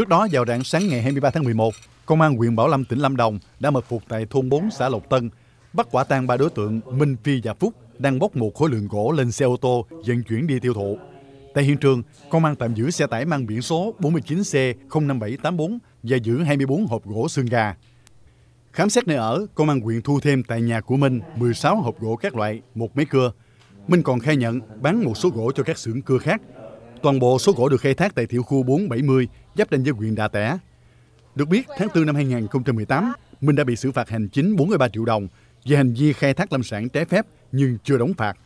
Trước đó, vào rạng sáng ngày 23 tháng 11, Công an huyện Bảo Lâm, tỉnh Lâm Đồng đã mật phục tại thôn 4 xã Lộc Tân, bắt quả tang ba đối tượng Minh Phi và Phúc đang bốc một khối lượng gỗ lên xe ô tô vận chuyển đi tiêu thụ. Tại hiện trường, công an tạm giữ xe tải mang biển số 49C05784 và giữ 24 hộp gỗ xương gà. Khám xét nơi ở, công an huyện thu thêm tại nhà của Minh 16 hộp gỗ các loại, một máy cưa. Minh còn khai nhận bán một số gỗ cho các xưởng cưa khác Toàn bộ số gỗ được khai thác tại tiểu khu 470 giáp ranh với huyện Đà Tẻ. Được biết, tháng 4 năm 2018, Minh đã bị xử phạt hành chính 43 triệu đồng về hành vi khai thác lâm sản trái phép nhưng chưa đóng phạt.